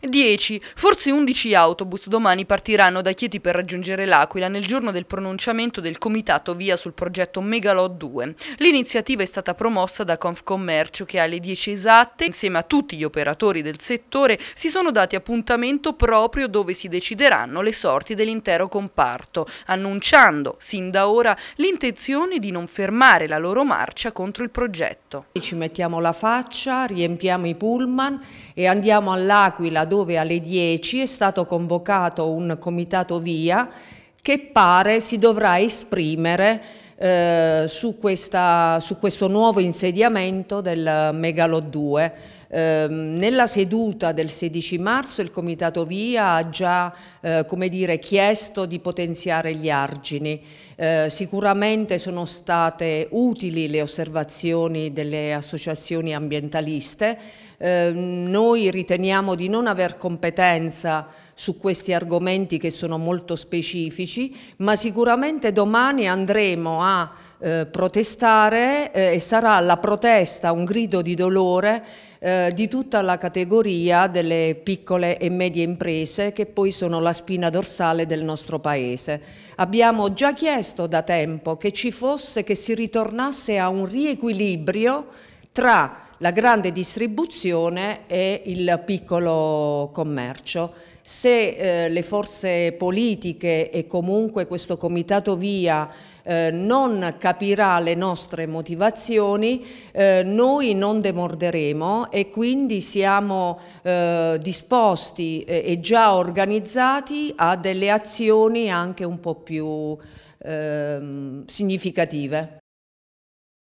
10, forse 11 autobus domani partiranno da Chieti per raggiungere l'Aquila nel giorno del pronunciamento del comitato via sul progetto Megalod 2. L'iniziativa è stata promossa da Confcommercio che alle 10 esatte, insieme a tutti gli operatori del settore, si sono dati appuntamento proprio dove si decideranno le sorti dell'intero comparto, annunciando sin da ora l'intenzione di non fermare la loro marcia contro il progetto. Ci mettiamo la faccia, riempiamo i pullman e andiamo all'Aquila dove alle 10 è stato convocato un comitato via che pare si dovrà esprimere eh, su, questa, su questo nuovo insediamento del Megalot 2. Ehm, nella seduta del 16 marzo il Comitato Via ha già eh, dire, chiesto di potenziare gli argini. Eh, sicuramente sono state utili le osservazioni delle associazioni ambientaliste. Ehm, noi riteniamo di non aver competenza su questi argomenti che sono molto specifici, ma sicuramente domani andremo a eh, protestare eh, e sarà la protesta un grido di dolore eh, di tutta la categoria delle piccole e medie imprese che poi sono la spina dorsale del nostro Paese. Abbiamo già chiesto da tempo che ci fosse, che si ritornasse a un riequilibrio tra la grande distribuzione e il piccolo commercio. Se eh, le forze politiche e comunque questo comitato via eh, non capirà le nostre motivazioni, eh, noi non demorderemo e quindi siamo eh, disposti e già organizzati a delle azioni anche un po' più ehm, significative.